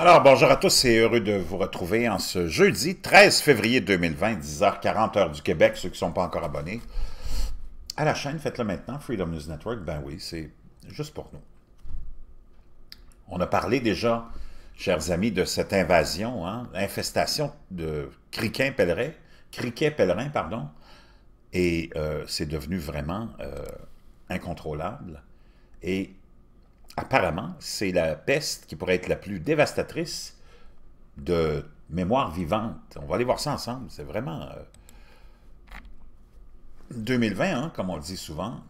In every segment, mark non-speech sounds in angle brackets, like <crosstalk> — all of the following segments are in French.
Alors, bonjour à tous et heureux de vous retrouver en ce jeudi 13 février 2020, 10h40 heure du Québec, ceux qui ne sont pas encore abonnés. À la chaîne, faites-le maintenant, Freedom News Network, ben oui, c'est juste pour nous. On a parlé déjà, chers amis, de cette invasion, hein, infestation de criquets pèlerins, criquets pèlerins, pardon, et euh, c'est devenu vraiment euh, incontrôlable. Et apparemment, c'est la peste qui pourrait être la plus dévastatrice de mémoire vivante. On va aller voir ça ensemble. C'est vraiment... 2020, euh, hein, comme on le dit souvent,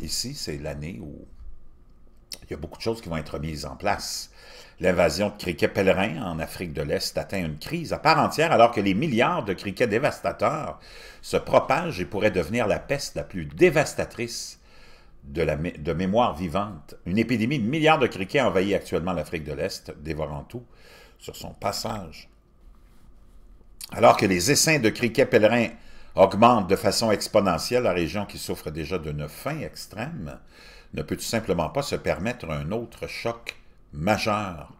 ici, c'est l'année où il y a beaucoup de choses qui vont être mises en place. L'invasion de criquets pèlerins en Afrique de l'Est atteint une crise à part entière alors que les milliards de criquets dévastateurs se propagent et pourraient devenir la peste la plus dévastatrice de, la de mémoire vivante. Une épidémie de milliards de criquets envahit actuellement l'Afrique de l'Est, dévorant tout sur son passage. Alors que les essaims de criquets pèlerins augmentent de façon exponentielle, la région qui souffre déjà d'une faim extrême ne peut tout simplement pas se permettre un autre choc majeur.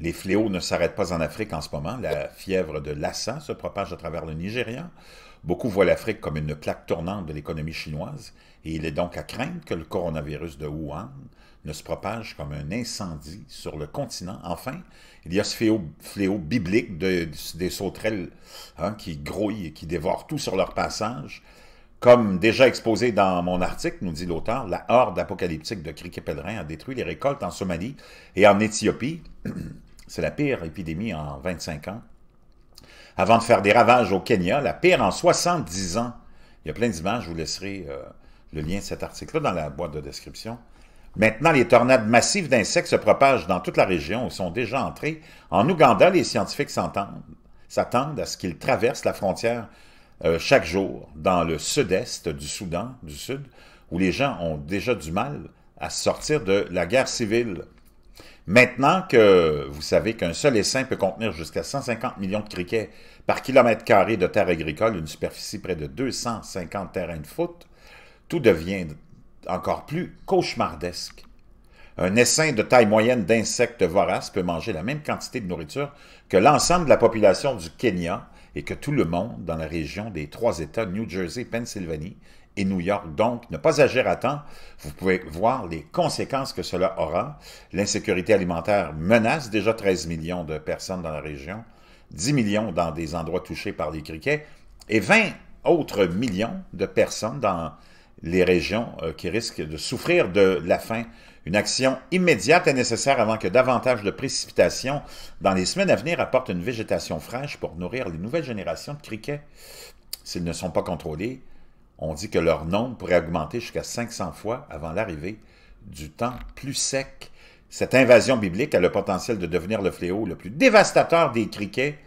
Les fléaux ne s'arrêtent pas en Afrique en ce moment. La fièvre de Lassa se propage à travers le Nigeria. Beaucoup voient l'Afrique comme une plaque tournante de l'économie chinoise et il est donc à craindre que le coronavirus de Wuhan ne se propage comme un incendie sur le continent. Enfin, il y a ce fléau, biblique des sauterelles hein, qui grouillent et qui dévorent tout sur leur passage. Comme déjà exposé dans mon article, nous dit l'auteur, la horde apocalyptique de criquets pèlerins a détruit les récoltes en Somalie et en Éthiopie. <clears throat> C'est la pire épidémie en 25 ans. Avant de faire des ravages au Kenya, la pire en 70 ans. Il y a plein d'images, je vous laisserai euh, le lien de cet article-là dans la boîte de description. Maintenant, les tornades massives d'insectes se propagent dans toute la région où sont déjà entrées. En Ouganda, les scientifiques s'attendent à ce qu'ils traversent la frontière euh, chaque jour dans le sud-est du Soudan, du Sud, où les gens ont déjà du mal à sortir de la guerre civile. Maintenant que vous savez qu'un seul essaim peut contenir jusqu'à 150 millions de criquets par kilomètre carré de terre agricole, une superficie près de 250 terrains de foot, tout devient encore plus cauchemardesque. Un essaim de taille moyenne d'insectes voraces peut manger la même quantité de nourriture que l'ensemble de la population du Kenya et que tout le monde dans la région des trois États, New Jersey, Pennsylvanie et New York, donc ne pas agir à temps, vous pouvez voir les conséquences que cela aura. L'insécurité alimentaire menace déjà 13 millions de personnes dans la région, 10 millions dans des endroits touchés par les criquets et 20 autres millions de personnes dans les régions euh, qui risquent de souffrir de la faim. Une action immédiate est nécessaire avant que davantage de précipitations dans les semaines à venir apportent une végétation fraîche pour nourrir les nouvelles générations de criquets. S'ils ne sont pas contrôlés, on dit que leur nombre pourrait augmenter jusqu'à 500 fois avant l'arrivée du temps plus sec. Cette invasion biblique a le potentiel de devenir le fléau le plus dévastateur des criquets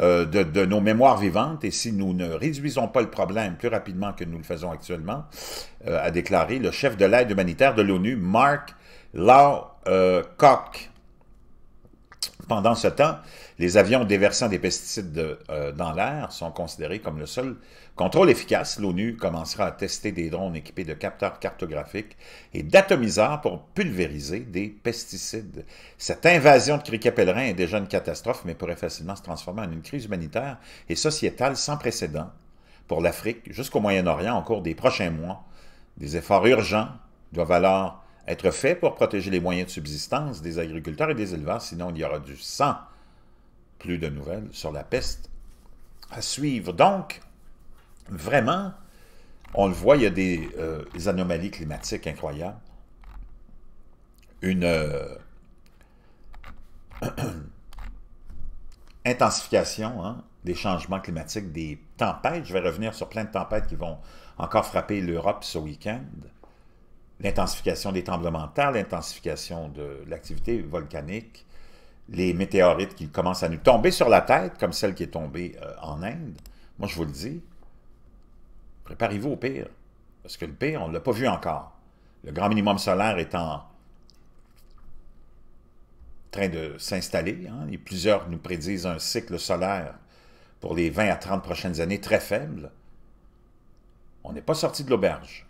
euh, de, nos mémoires vivantes et si nous ne réduisons pas le problème plus rapidement que nous le faisons actuellement, euh, a déclaré le chef de l'aide humanitaire de l'ONU, Mark Lowcock pendant ce temps, les avions déversant des pesticides euh, dans l'air sont considérés comme le seul contrôle efficace. L'ONU commencera à tester des drones équipés de capteurs cartographiques et d'atomiseurs pour pulvériser des pesticides. Cette invasion de criquets pèlerins est déjà une catastrophe, mais pourrait facilement se transformer en une crise humanitaire et sociétale sans précédent pour l'Afrique jusqu'au Moyen-Orient au cours des prochains mois. Des efforts urgents doivent alors être fait pour protéger les moyens de subsistance des agriculteurs et des éleveurs, sinon il y aura du sang. Plus de nouvelles sur la peste à suivre. Donc, vraiment, on le voit, il y a des, euh, anomalies climatiques incroyables. Une euh, <clears throat> intensification hein, des changements climatiques, des tempêtes. Je vais revenir sur plein de tempêtes qui vont encore frapper l'Europe ce week-end l'intensification des tremblements de terre, l'intensification de l'activité volcanique, les météorites qui commencent à nous tomber sur la tête, comme celle qui est tombée euh, en Inde. Moi, je vous le dis, préparez-vous au pire. Parce que le pire, on ne l'a pas vu encore. Le grand minimum solaire est en train de s'installer. Hein. et plusieurs nous prédisent un cycle solaire pour les 20 à 30 prochaines années très faible. On n'est pas sorti de l'auberge.